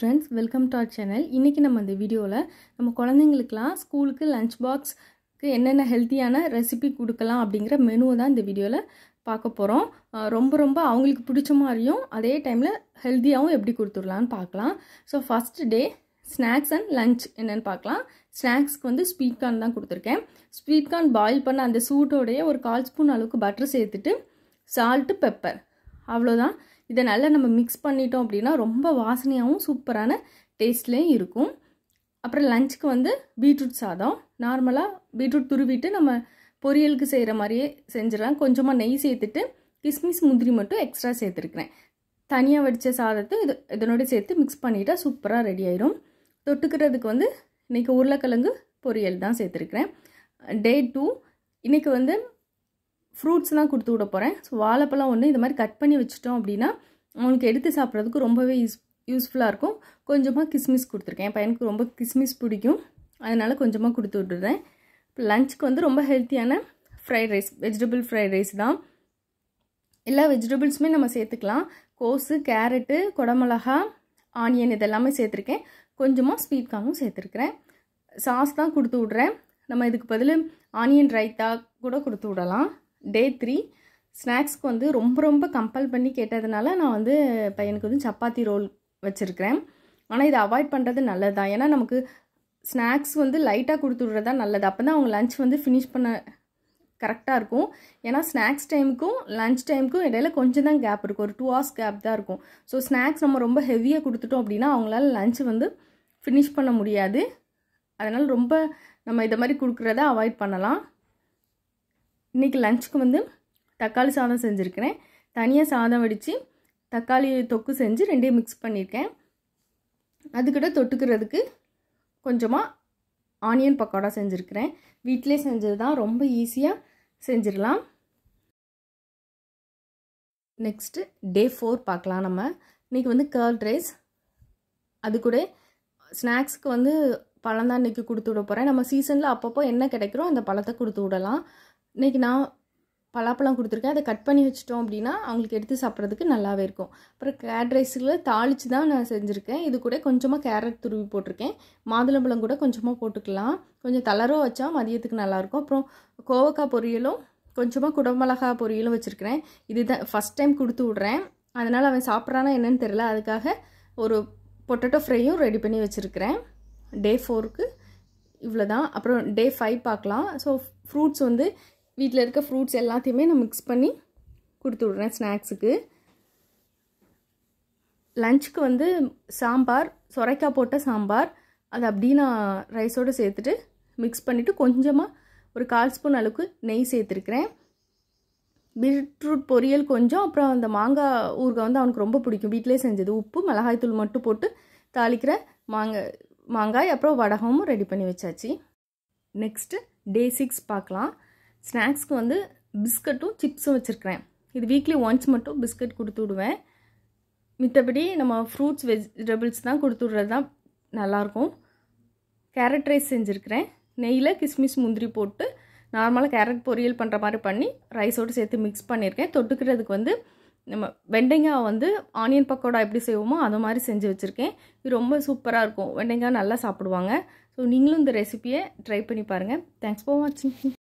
friends welcome to our channel இன்றைக்கி நம்ம இந்த வீடியோவில் நம்ம குழந்தைங்களுக்குலாம் ஸ்கூலுக்கு லஞ்ச் பாக்ஸ்க்கு என்னென்ன ஹெல்த்தியான ரெசிபி கொடுக்கலாம் அப்படிங்கிற மெனுவை தான் இந்த வீடியோவில் பார்க்க போகிறோம் ரொம்ப ரொம்ப அவங்களுக்கு பிடிச்ச மாதிரியும் அதே டைமில் ஹெல்த்தியாகவும் எப்படி கொடுத்துடலான்னு பார்க்கலாம் so first day snacks and lunch என்னென்னு பார்க்கலாம் ஸ்நாக்ஸ்க்கு வந்து ஸ்வீட் கார்ன் தான் கொடுத்துருக்கேன் ஸ்வீட் கார்ன் பாயில் பண்ண அந்த சூட்டோடைய ஒரு கால் ஸ்பூன் அளவுக்கு பட்டர் சேர்த்துட்டு சால்ட்டு பெப்பர் அவ்வளோதான் இதை நல்லா நம்ம மிக்ஸ் பண்ணிட்டோம் அப்படின்னா ரொம்ப வாசனையாகவும் சூப்பரான டேஸ்ட்லேயும் இருக்கும் அப்புறம் லஞ்சுக்கு வந்து பீட்ரூட் சாதம் நார்மலாக பீட்ரூட் துருவிட்டு நம்ம பொரியலுக்கு செய்கிற மாதிரியே செஞ்சிடலாம் கொஞ்சமாக நெய் சேர்த்துட்டு கிஸ்மிஸ் முந்திரி மட்டும் எக்ஸ்ட்ரா சேர்த்துருக்குறேன் தனியாக வடித்த சாதத்தை இது இதனோட சேர்த்து மிக்ஸ் பண்ணிட்டால் சூப்பராக ரெடி ஆயிரும் தொட்டுக்கிறதுக்கு வந்து இன்றைக்கி உருளைக்கிழங்கு பொரியல் தான் சேர்த்துருக்குறேன் டே டூ இன்றைக்கி வந்து ஃப்ரூட்ஸ்லாம் கொடுத்து விட போகிறேன் ஸோ வாழைப்பழம் ஒன்று இது மாதிரி கட் பண்ணி வச்சுட்டோம் அப்படின்னா அவனுக்கு எடுத்து சாப்பிட்றதுக்கு ரொம்பவே யூஸ் யூஸ்ஃபுல்லாக இருக்கும் கொஞ்சமாக கிஸ்மிஸ் கொடுத்துருக்கேன் என் பையனுக்கு ரொம்ப கிஸ்மிஸ் பிடிக்கும் அதனால் கொஞ்சமாக கொடுத்து விட்டுறேன் லஞ்சுக்கு வந்து ரொம்ப ஹெல்த்தியான fried rice vegetable fried rice தான் எல்லா வெஜிடபிள்ஸுமே நம்ம சேர்த்துக்கலாம் கோஸு கேரட்டு குடமிளகா ஆனியன் இதெல்லாமே சேர்த்துருக்கேன் கொஞ்சமாக ஸ்வீட் கார்னும் சேர்த்துருக்குறேன் சாஸ் தான் கொடுத்து விட்றேன் நம்ம இதுக்கு பதில் ஆனியன் ரைத்தா கூட கொடுத்து விடலாம் டே த்ரீ ஸ்நாக்ஸ்க்கு வந்து ரொம்ப ரொம்ப கம்பல் பண்ணி கேட்டதுனால நான் வந்து பையனுக்கு வந்து சப்பாத்தி ரோல் வச்சுருக்கிறேன் ஆனால் இதை அவாய்ட் பண்ணுறது நல்லது தான் ஏன்னா நமக்கு ஸ்நாக்ஸ் வந்து லைட்டாக கொடுத்து விட்றதா நல்லது அப்போ தான் அவங்க லன்ச் வந்து ஃபினிஷ் பண்ண கரெக்டாக இருக்கும் ஏன்னா ஸ்நாக்ஸ் டைமுக்கும் லன்ச் டைமுக்கும் இடையில கொஞ்சம் தான் கேப் இருக்கும் ஒரு டூ ஹவர்ஸ் கேப் தான் இருக்கும் ஸோ ஸ்நாக்ஸ் நம்ம ரொம்ப ஹெவியாக கொடுத்துட்டோம் அப்படின்னா அவங்களால லன்ச் வந்து ஃபினிஷ் பண்ண முடியாது அதனால் ரொம்ப நம்ம இதை மாதிரி கொடுக்குறத அவாய்ட் பண்ணலாம் இன்றைக்கி லஞ்சுக்கு வந்து தக்காளி சாதம் செஞ்சுருக்கிறேன் தனியாக சாதம் வடித்து தக்காளி தொக்கு செஞ்சு ரெண்டையும் மிக்ஸ் பண்ணியிருக்கேன் அதுக்கிட்ட தொட்டுக்கிறதுக்கு கொஞ்சமாக ஆனியன் பக்கோடா செஞ்சுருக்கிறேன் வீட்டிலே செஞ்சது தான் ரொம்ப ஈஸியாக செஞ்சிடலாம் நெக்ஸ்ட்டு டே ஃபோர் பார்க்கலாம் நம்ம இன்றைக்கி வந்து கேர்ட் ரைஸ் அது கூட ஸ்நாக்ஸுக்கு வந்து பழம் தான் இன்றைக்கி கொடுத்து விட போகிறேன் நம்ம சீசனில் அப்பப்போ என்ன கிடைக்கிறோ அந்த பழத்தை கொடுத்து விடலாம் இன்றைக்கி நான் பலாப்பழம் கொடுத்துருக்கேன் அதை கட் பண்ணி வச்சிட்டோம் அப்படின்னா அவங்களுக்கு எடுத்து சாப்பிட்றதுக்கு நல்லாவே இருக்கும் அப்புறம் கேரட் ரைஸில் தாளித்து தான் நான் செஞ்சுருக்கேன் இது கூட கொஞ்சமாக கேரட் துருவி போட்டிருக்கேன் மாதுளம்பழம் கூட கொஞ்சமாக போட்டுக்கலாம் கொஞ்சம் தளரோ வச்சால் மதியத்துக்கு நல்லாயிருக்கும் அப்புறம் கோவக்காய் பொரியலும் கொஞ்சமாக குடமிளகா பொரியலும் வச்சுருக்கிறேன் இது தான் ஃபஸ்ட் டைம் கொடுத்து விட்றேன் அதனால் அவன் சாப்பிட்றானா என்னன்னு தெரில அதுக்காக ஒரு பொட்டேட்டோ ஃப்ரையும் ரெடி பண்ணி வச்சுருக்கிறேன் டே ஃபோருக்கு இவ்வளோ தான் அப்புறம் டே ஃபைவ் பார்க்கலாம் ஸோ ஃப்ரூட்ஸ் வந்து வீட்டில் இருக்க ஃப்ரூட்ஸ் எல்லாத்தையுமே நான் மிக்ஸ் பண்ணி கொடுத்து விட்றேன் ஸ்நாக்ஸுக்கு லஞ்சுக்கு வந்து சாம்பார் சொரைக்காய் போட்ட சாம்பார் அது அப்படியே நான் ரைஸோடு சேர்த்துட்டு மிக்ஸ் பண்ணிவிட்டு கொஞ்சமாக ஒரு கால் ஸ்பூன் அளவுக்கு நெய் சேர்த்துருக்குறேன் பீட்ரூட் பொரியல் கொஞ்சம் அப்புறம் அந்த மாங்காய் ஊறுகாய் வந்து அவனுக்கு ரொம்ப பிடிக்கும் வீட்டிலே செஞ்சது உப்பு மிளகாய் தூள் மட்டும் போட்டு தாளிக்கிற மாங்காய் மாங்காய் அப்புறம் வடகமும் ரெடி பண்ணி வச்சாச்சு நெக்ஸ்ட்டு டே சிக்ஸ் பார்க்கலாம் ஸ்நாக்ஸ்க்கு வந்து பிஸ்கட்டும் சிப்ஸும் வச்சுருக்கிறேன் இது வீக்லி ஒன்ஸ் மட்டும் பிஸ்கட் கொடுத்து விடுவேன் மித்தபடி நம்ம ஃப்ரூட்ஸ் வெஜிடபிள்ஸ் தான் கொடுத்து விடுறது தான் நல்லாயிருக்கும் கேரட் ரைஸ் செஞ்சுருக்கிறேன் நெய்யில் கிஸ்மிஸ் முந்திரி போட்டு நார்மலாக கேரட் பொரியல் பண்ணுற மாதிரி பண்ணி ரைஸோடு சேர்த்து மிக்ஸ் பண்ணியிருக்கேன் தொட்டுக்கிறதுக்கு வந்து நம்ம வெண்டைங்காய் வந்து ஆனியன் பக்கோடா எப்படி செய்வோமோ அது மாதிரி செஞ்சு வச்சுருக்கேன் இது ரொம்ப சூப்பராக இருக்கும் வெண்டைங்காய் நல்லா சாப்பிடுவாங்க ஸோ நீங்களும் இந்த ரெசிப்பியை ட்ரை பண்ணி பாருங்கள் தேங்க்ஸ் ஃபார் வாட்சிங்